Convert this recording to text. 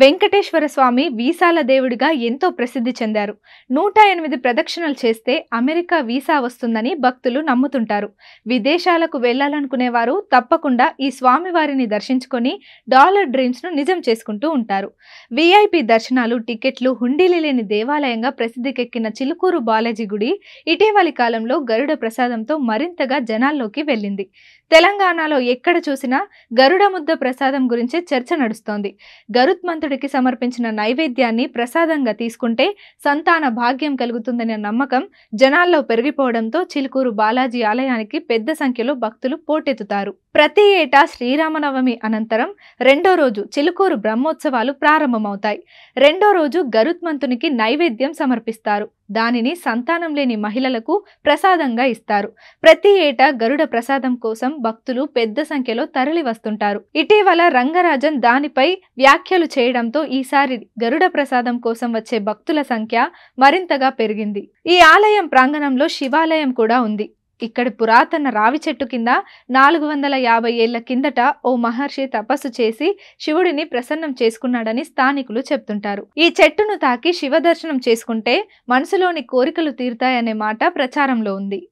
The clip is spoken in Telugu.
వెంకటేశ్వర స్వామి వీసాల దేవుడిగా ఎంతో ప్రసిద్ధి చెందారు నూట ఎనిమిది ప్రదక్షిణలు చేస్తే అమెరికా వీసా వస్తుందని భక్తులు నమ్ముతుంటారు విదేశాలకు వెళ్ళాలనుకునే వారు తప్పకుండా ఈ స్వామివారిని దర్శించుకొని డాలర్ డ్రీమ్స్ను నిజం చేసుకుంటూ ఉంటారు విఐపి దర్శనాలు టికెట్లు హుండీలు లేని దేవాలయంగా ప్రసిద్ధికెక్కిన చిలుకూరు బాలాజీ గుడి ఇటీవలి కాలంలో గరుడ ప్రసాదంతో మరింతగా జనాల్లోకి వెళ్ళింది తెలంగాణలో ఎక్కడ చూసినా గరుడ ముద్ద ప్రసాదం గురించే చర్చ నడుస్తోంది గరుత్మ భగవంతుడికి సమర్పించిన నైవేద్యాన్ని ప్రసాదంగా తీసుకుంటే సంతాన భాగ్యం కలుగుతుందనే నమ్మకం జనాల్లో పెరిగిపోవడంతో చిలుకూరు బాలాజీ ఆలయానికి పెద్ద సంఖ్యలో భక్తులు పోటెత్తుతారు ప్రతి ఏటా శ్రీరామనవమి అనంతరం రెండో రోజు చిలుకూరు బ్రహ్మోత్సవాలు ప్రారంభమవుతాయి రెండో రోజు గరుత్మంతునికి నైవేద్యం సమర్పిస్తారు దానిని సంతానం లేని మహిళలకు ప్రసాదంగా ఇస్తారు ప్రతి ఏటా గరుడ ప్రసాదం కోసం భక్తులు పెద్ద సంఖ్యలో తరలి వస్తుంటారు ఇటీవల రంగరాజన్ దానిపై వ్యాఖ్యలు చేయడంతో ఈసారి గరుడ ప్రసాదం కోసం వచ్చే భక్తుల సంఖ్య మరింతగా పెరిగింది ఈ ఆలయం ప్రాంగణంలో శివాలయం కూడా ఉంది ఇక్కడి పురాతన రావి చెట్టు కింద నాలుగు వందల యాభై ఏళ్ల కిందట ఓ మహర్షి తపస్సు చేసి శివుడిని ప్రసన్నం చేసుకున్నాడని స్థానికులు చెప్తుంటారు ఈ చెట్టును తాకి శివ దర్శనం చేసుకుంటే మనసులోని కోరికలు తీరుతాయనే మాట ప్రచారంలో ఉంది